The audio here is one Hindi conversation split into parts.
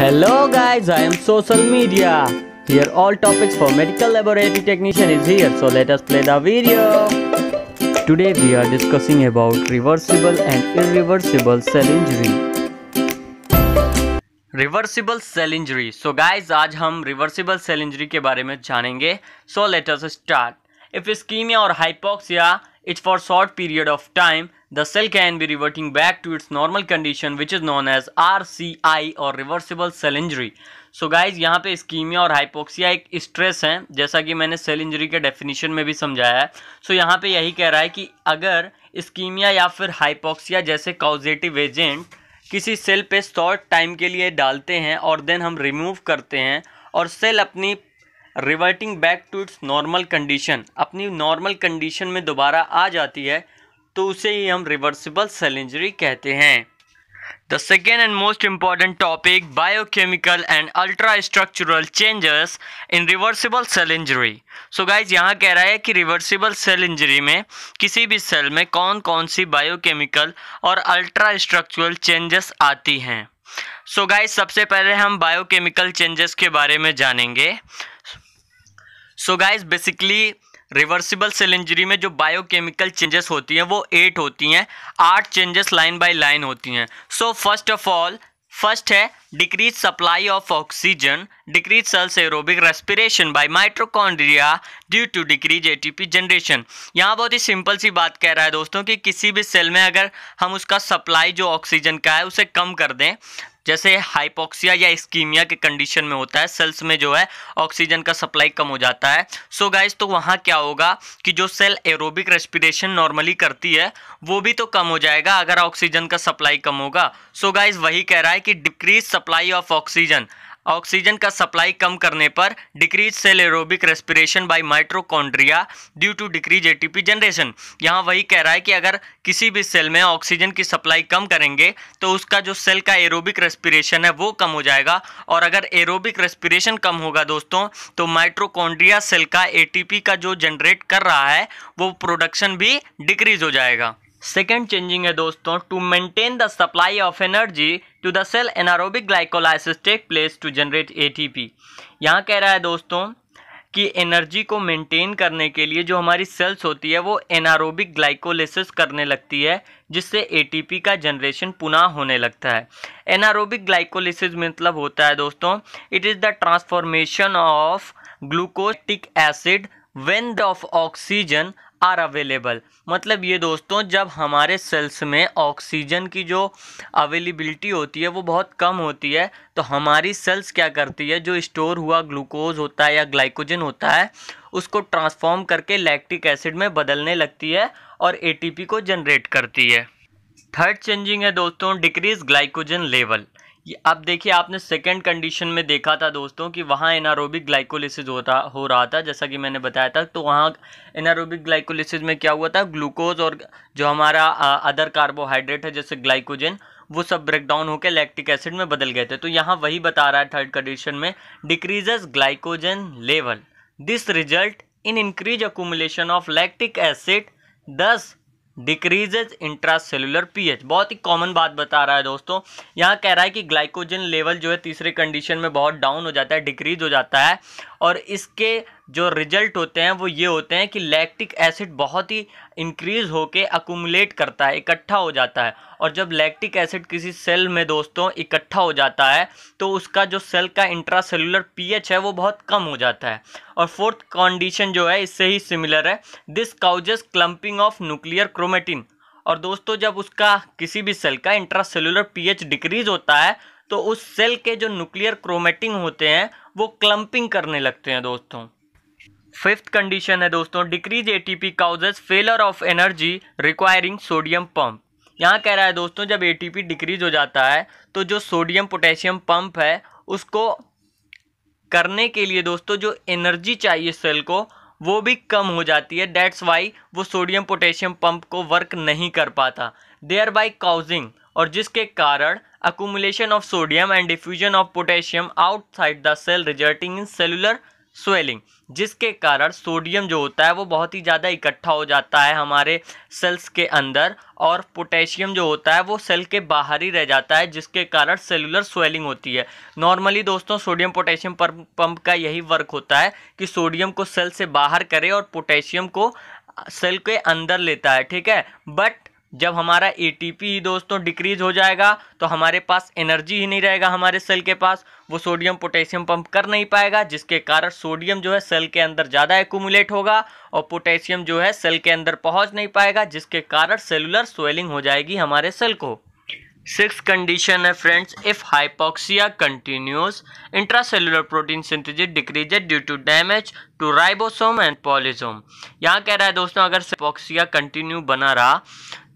Hello guys, I am social media. Here all topics for medical laboratory technician is here. So let us play the video. Today we are discussing about reversible and irreversible cell injury. Reversible cell injury. So guys, आज हम reversible cell injury के बारे में जानेंगे So let us start. If ischemia or hypoxia is for short period of time, the cell can be reverting back to its normal condition which is known as RCI or reversible cell injury. So so guys यहाँ पे स्कीमिया और हाइपोक्सिया एक स्ट्रेस हैं जैसा कि मैंने सेल इंजरी के डेफिनेशन में भी समझाया है सो so यहाँ पे यही कह रहा है कि अगर स्कीमिया या फिर हाइपोक्सिया जैसे कॉजेटिव एजेंट किसी सेल पे शॉर्ट टाइम के लिए डालते हैं और देन हम रिमूव करते हैं और सेल अपनी reverting back to its normal condition अपनी नॉर्मल कंडीशन में दोबारा आ जाती है तो उसे ही हम रिवर्सिबल सेल इंजरी कहते हैं the second and most important topic biochemical and ultra structural changes in reversible cell injury so guys यहाँ कह रहा है कि रिवर्सिबल सेल इंजरी में किसी भी सेल में कौन कौन सी बायोकेमिकल और अल्ट्रा स्ट्रक्चुरल चेंजेस आती हैं सो गाइज सबसे पहले हम बायो केमिकल चेंजेस के बारे में जानेंगे so guys basically reversible cell injury में जो बायोकेमिकल चेंजेस होती हैं वो एट होती हैं आठ चेंजेस लाइन बाय लाइन होती हैं so first of all first है supply supply of oxygen, cells cells aerobic respiration by mitochondria due to decreased ATP generation. यहाँ बहुत ही सिंपल सी बात कह रहा है दोस्तों कि किसी भी सेल में अगर हम उसका सप्लाई जो ऑक्सीजन का है उसे कम कर दें जैसे हाइपोक्सिया या स्कीमिया के कंडीशन में होता है सेल्स में जो है ऑक्सीजन का सप्लाई कम हो जाता है सो so गाइज तो वहाँ क्या होगा कि जो सेल एरोबिक रेस्पिरेशन नॉर्मली करती है वो भी तो कम हो जाएगा अगर ऑक्सीजन का सप्लाई कम होगा सो so गाइज वही कह रहा है कि decrease supply of oxygen oxygen का सप्लाई कम करने पर decrease cell aerobic respiration by mitochondria due to decrease ATP generation यहाँ वही कह रहा है कि अगर किसी भी सेल में ऑक्सीजन की सप्लाई कम करेंगे तो उसका जो सेल का एरोबिक रेस्पिरेशन है वो कम हो जाएगा और अगर एरोबिक रेस्पिरेशन कम होगा दोस्तों तो माइट्रोकॉन्ड्रिया सेल का ए का जो जनरेट कर रहा है वो प्रोडक्शन भी डिक्रीज हो जाएगा सेकेंड चेंजिंग है दोस्तों to maintain the supply of energy to the cell anaerobic glycolysis take place to generate ATP यहाँ कह रहा है दोस्तों कि एनर्जी को मेंटेन करने के लिए जो हमारी सेल्स होती है वो एनारोबिक ग्लाइकोलिसिस करने लगती है जिससे एटीपी का जनरेशन पुनः होने लगता है एनारोबिक ग्लाइकोलिसिस मतलब होता है दोस्तों it is the transformation of glycolic acid when of oxygen are available मतलब ये दोस्तों जब हमारे सेल्स में ऑक्सीजन की जो अवेलेबिलिटी होती है वो बहुत कम होती है तो हमारी सेल्स क्या करती है जो स्टोर हुआ ग्लूकोज होता है या ग्लाइकोजन होता है उसको ट्रांसफॉर्म करके लैक्टिक एसिड में बदलने लगती है और एटीपी को जनरेट करती है थर्ड चेंजिंग है दोस्तों डिक्रीज ग्लाइकोजन लेवल अब देखिए आपने सेकंड कंडीशन में देखा था दोस्तों कि वहाँ एनारोबिक ग्लाइकोलिसिस होता हो रहा था जैसा कि मैंने बताया था तो वहाँ एनारोबिक ग्लाइकोलिसिस में क्या हुआ था ग्लूकोज और जो हमारा अदर कार्बोहाइड्रेट है जैसे ग्लाइकोजन वो सब ब्रेकडाउन होकर लैक्टिक एसिड में बदल गए थे तो यहाँ वही बता रहा है थर्ड कंडीशन में decreases glycogen level this result in increase accumulation of lactic acid this decreases intracellular pH बहुत ही कॉमन बात बता रहा है दोस्तों यहाँ कह रहा है कि ग्लाइकोजन लेवल जो है तीसरे कंडीशन में बहुत डाउन हो जाता है डिक्रीज हो जाता है और इसके जो रिजल्ट होते हैं वो ये होते हैं कि लैक्टिक एसिड बहुत ही इंक्रीज़ होके अकूमलेट करता है इकट्ठा हो जाता है और जब लैक्टिक एसिड किसी सेल में दोस्तों इकट्ठा हो जाता है तो उसका जो सेल का इंट्रासेलुलर पीएच है वो बहुत कम हो जाता है और फोर्थ कंडीशन जो है इससे ही सिमिलर है this causes clumping of nuclear chromatin और दोस्तों जब उसका किसी भी सेल का इंट्रासेलुलर पीएच डिक्रीज होता है तो उस सेल के जो न्यूक्लियर क्रोमेटिंग होते हैं वो क्लम्पिंग करने लगते हैं दोस्तों फिफ्थ कंडीशन है दोस्तों decrease ATP causes failure of energy requiring sodium pump यहाँ कह रहा है दोस्तों जब एटीपी डिक्रीज हो जाता है तो जो सोडियम पोटेशियम पंप है उसको करने के लिए दोस्तों जो एनर्जी चाहिए सेल को वो भी कम हो जाती है डैट्स वाई वो सोडियम पोटेशियम पंप को वर्क नहीं कर पाता देयर बाई काउजिंग और जिसके कारण accumulation of sodium and diffusion of potassium outside the cell resulting in cellular swelling जिसके कारण सोडियम जो होता है वो बहुत ही ज़्यादा इकट्ठा हो जाता है हमारे सेल्स के अंदर और पोटेशियम जो होता है वो सेल के बाहर ही रह जाता है जिसके कारण सेलुलर स्वेलिंग होती है नॉर्मली दोस्तों सोडियम पोटेशियम पंप का यही वर्क होता है कि सोडियम को सेल से बाहर करे और पोटेशियम को सेल के अंदर लेता है ठीक है बट जब हमारा एटीपी दोस्तों डिक्रीज हो जाएगा तो हमारे पास एनर्जी ही नहीं रहेगा हमारे सेल के पास वो सोडियम पोटेशियम पंप कर नहीं पाएगा जिसके कारण सोडियम जो है सेल के अंदर ज़्यादा एकूमुलेट होगा और पोटेशियम जो है सेल के अंदर पहुंच नहीं पाएगा जिसके कारण सेलुलर स्वेलिंग हो जाएगी हमारे सेल को सिक्स कंडीशन है friends if hypoxia continues intracellular protein synthesis decrease due to damage to ribosome and polysome यहाँ कह रहा है दोस्तों अगर हाइपोक्सिया कंटिन्यू बना रहा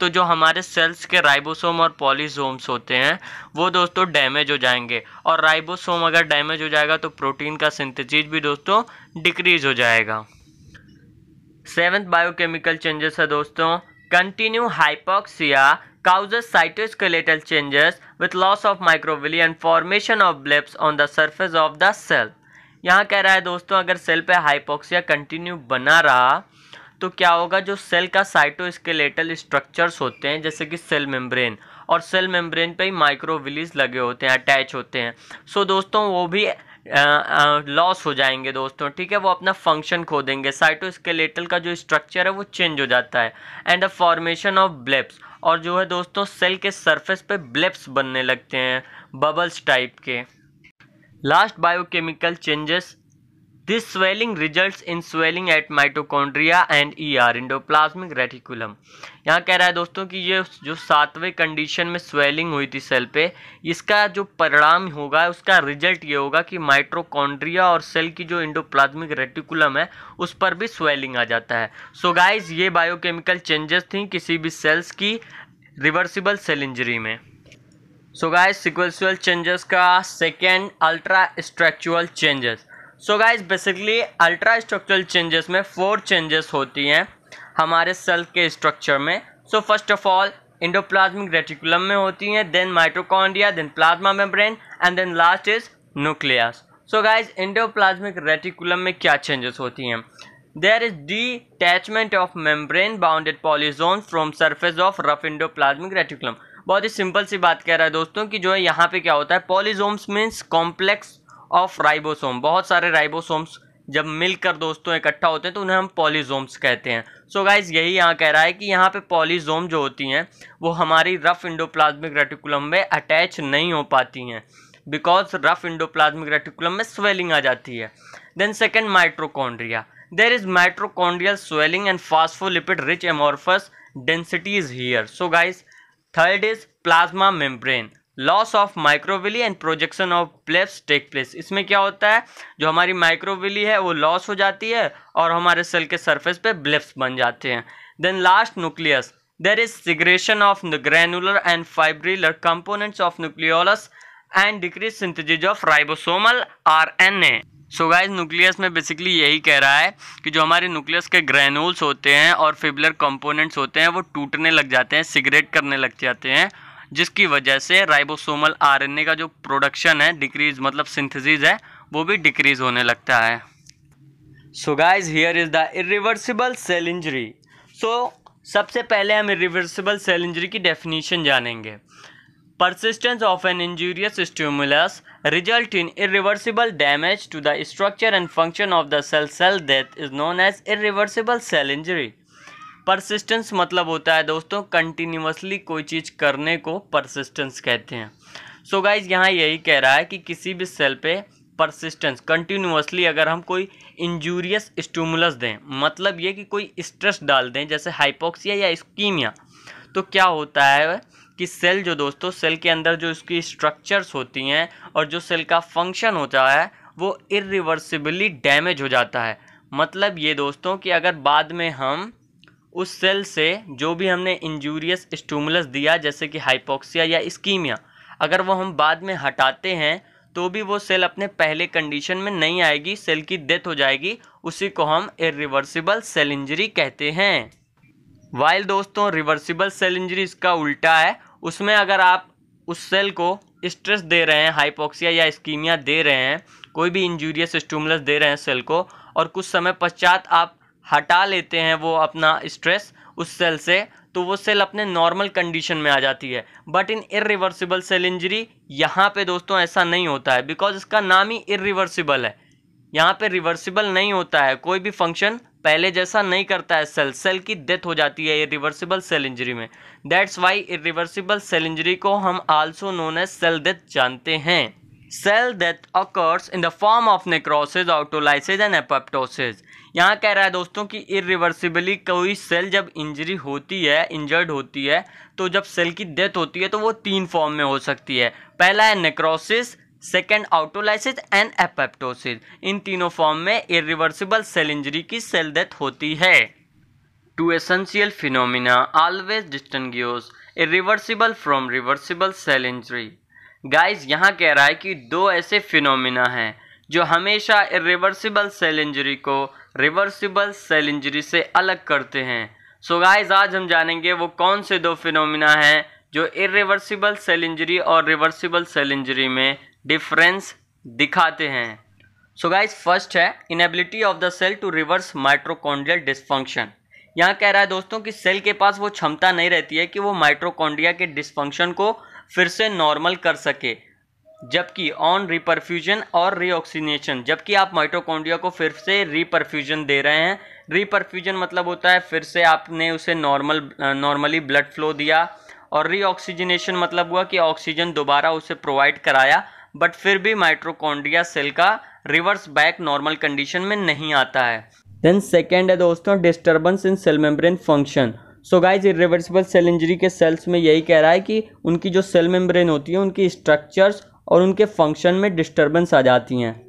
तो जो हमारे सेल्स के राइबोसोम और पॉलीजोम्स होते हैं वो दोस्तों डैमेज हो जाएंगे और राइबोसोम अगर डैमेज हो जाएगा तो प्रोटीन का सिंथेसिस भी दोस्तों डिक्रीज हो जाएगा सेवन्थ बायोकेमिकल चेंजेस है दोस्तों continue hypoxia causes cytoskeletal changes with loss of microvilli and formation of blips on the surface of the cell यहाँ कह रहा है दोस्तों अगर सेल पे हाइपोक्सिया कंटिन्यू बना रहा तो क्या होगा जो सेल का साइटोस्केलेटल स्ट्रक्चर्स होते हैं जैसे कि सेल मेम्ब्रेन और सेल मेम्ब्रेन पे ही माइक्रोविलीज लगे होते हैं अटैच होते हैं सो दोस्तों वो भी लॉस हो जाएंगे दोस्तों ठीक है वो अपना फंक्शन खो देंगे साइटोस्केलेटल का जो स्ट्रक्चर है वो चेंज हो जाता है and the formation of blebs और जो है दोस्तों सेल के सरफेस पे ब्लेप्स बनने लगते हैं बबल्स टाइप के last biochemical changes this swelling result in swelling at mitochondria and E R endoplasmic reticulum यहाँ कह रहा है दोस्तों कि ये जो सातवें कंडीशन में स्वेलिंग हुई थी सेल पे इसका जो परिणाम होगा उसका रिजल्ट ये होगा कि माइट्रोकॉन्ड्रिया और सेल की जो इंडोप्लाज्मिक रेटिकुलम है उस पर भी स्वेलिंग आ जाता है सो so गाइज ये बायोकेमिकल चेंजेस थी किसी भी सेल्स की रिवर्सिबल सेल इंजरी में सो गाइज सिक्वेंसुअल चेंजेस का second ultra structural changes so guys basically ultra structural changes में फोर चेंजेस होती हैं हमारे सेल के स्ट्रक्चर में so first of all endoplasmic reticulum में होती हैं then mitochondria then plasma membrane and then last is nucleus so guys endoplasmic reticulum में क्या चेंजेस होती हैं there is detachment of membrane bounded polysome from surface of rough endoplasmic reticulum बहुत ही सिंपल सी बात कह रहा है दोस्तों कि जो है यहाँ पे क्या होता है polysomes means complex of ribosome बहुत सारे राइबोसोम्स जब मिलकर दोस्तों इकट्ठा होते हैं तो उन्हें हम पॉलीजोम्स कहते हैं सो so गाइज यही यहाँ कह रहा है कि यहाँ पे पॉलीजोम जो होती हैं वो हमारी रफ इंडोप्लाज्मिक रेटिकुलम में अटैच नहीं हो पाती हैं बिकॉज रफ इंडोप्लाज्मिक रेटिकुलम में स्वेलिंग आ जाती है then second mitochondria there is mitochondrial swelling and phospholipid rich amorphous density is here so guys third is plasma membrane loss of microvilli and projection of blebs take place इसमें क्या होता है जो हमारी माइक्रोविली है वो लॉस हो जाती है और हमारे सेल के सरफेस पे ब्लेप्स बन जाते हैं then last nucleus there is segregation of granular and fibrillar components of nucleolus and decrease synthesis of ribosomal R N A so guys nucleus में बेसिकली यही कह रहा है कि जो हमारे न्यूक्लियस के ग्रेनुल्स होते हैं और फिबलर कंपोनेंट्स होते हैं वो टूटने लग जाते हैं सिगरेट करने लग जाते हैं जिसकी वजह से राइबोसोमल आरएनए का जो प्रोडक्शन है डिक्रीज मतलब सिंथेसिस है वो भी डिक्रीज होने लगता है so guys here is the irreversible cell injury so सबसे पहले हम इिवर्सिबल सेल इंजरी की डेफिनेशन जानेंगे persistence of an injurious stimulus result in irreversible damage to the structure and function of the cell cell death is known as irreversible cell injury persistence मतलब होता है दोस्तों कंटिन्यूसली कोई चीज़ करने को परसिस्टेंस कहते हैं सो गाइज यहाँ यही कह रहा है कि किसी भी सेल पे परसिस्टेंस कंटिन्यूसली अगर हम कोई इंजूरियस स्टूमुलस दें मतलब ये कि कोई स्ट्रेस डाल दें जैसे हाइपोक्सिया या स्कीमिया तो क्या होता है कि सेल जो दोस्तों सेल के अंदर जो इसकी स्ट्रक्चर्स होती हैं और जो सेल का फंक्शन होता है वो इरिवर्सिबली डैमेज हो जाता है मतलब ये दोस्तों कि अगर बाद में हम उस सेल से जो भी हमने इंजूरियस स्टूमुलस दिया जैसे कि हाइपोक्सिया या स्कीमिया अगर वो हम बाद में हटाते हैं तो भी वो सेल अपने पहले कंडीशन में नहीं आएगी सेल की डेथ हो जाएगी उसी को हम इरिवर्सिबल सेल इंजरी कहते हैं वाइल दोस्तों रिवर्सिबल सेल इंजरी इसका उल्टा है उसमें अगर आप उस सेल को स्ट्रेस दे रहे हैं हाइपोक्सिया या स्कीमिया दे रहे हैं कोई भी इंजूरियस स्टूमुलस दे रहे हैं सेल को और कुछ समय पश्चात आप हटा लेते हैं वो अपना स्ट्रेस उस सेल से तो वो सेल अपने नॉर्मल कंडीशन में आ जाती है but in irreversible cell injury यहाँ पे दोस्तों ऐसा नहीं होता है बिकॉज इसका नाम ही इरिवर्सिबल है यहाँ पे रिवर्सिबल नहीं होता है कोई भी फंक्शन पहले जैसा नहीं करता है सेल सेल की डेथ हो जाती है इरिवर्सिबल सेल इंजरी में that's why irreversible cell injury को हम also known as cell death जानते हैं cell death occurs in the form of necrosis autolysis and apoptosis यहाँ कह रहा है दोस्तों कि इरिवर्सिबली कोई सेल जब इंजरी होती है इंजर्ड होती है तो जब सेल की डेथ होती है तो वो तीन फॉर्म में हो सकती है पहला है necrosis second autolysis and apoptosis इन तीनों फॉर्म में इरिवर्सिबल सेल इंजरी की सेल डेथ होती है two essential phenomena always distinguish irreversible from reversible cell injury guys यहाँ कह रहा है कि दो ऐसे फिनोमिना हैं जो हमेशा रिवर्सिबल सेल इंजरी को रिवर्सिबल सेल इंजरी से अलग करते हैं सो so गाइस आज हम जानेंगे वो कौन से दो फिनोमिना हैं जो इरिवर्सिबल सेल इंजरी और रिवर्सिबल सेल इंजरी में डिफरेंस दिखाते हैं सो गाइस फर्स्ट है inability of the cell to reverse mitochondrial dysfunction यहाँ कह रहा है दोस्तों कि सेल के पास वो क्षमता नहीं रहती है कि वो माइट्रोकॉन्ड्रिया के डिस्फंक्शन को फिर से नॉर्मल कर सके जबकि ऑन रिपरफ्यूजन और रीऑक्सीनेशन जबकि आप माइटोकॉन्ड्रिया को फिर से रिपरफ्यूजन दे रहे हैं रिपरफ्यूजन मतलब होता है फिर से आपने उसे नॉर्मल नॉर्मली ब्लड फ्लो दिया और रीऑक्सीजनेशन मतलब हुआ कि ऑक्सीजन दोबारा उसे प्रोवाइड कराया बट फिर भी माइट्रोकॉन्ड्रिया सेल का रिवर्स बैक नॉर्मल कंडीशन में नहीं आता है देन सेकेंड है दोस्तों disturbance in cell membrane function so guys irreversible cell injury के सेल्स में यही कह रहा है कि उनकी जो सेल मेम्ब्रेन होती है उनकी स्ट्रक्चर्स और उनके फंक्शन में डिस्टर्बेंस आ जाती हैं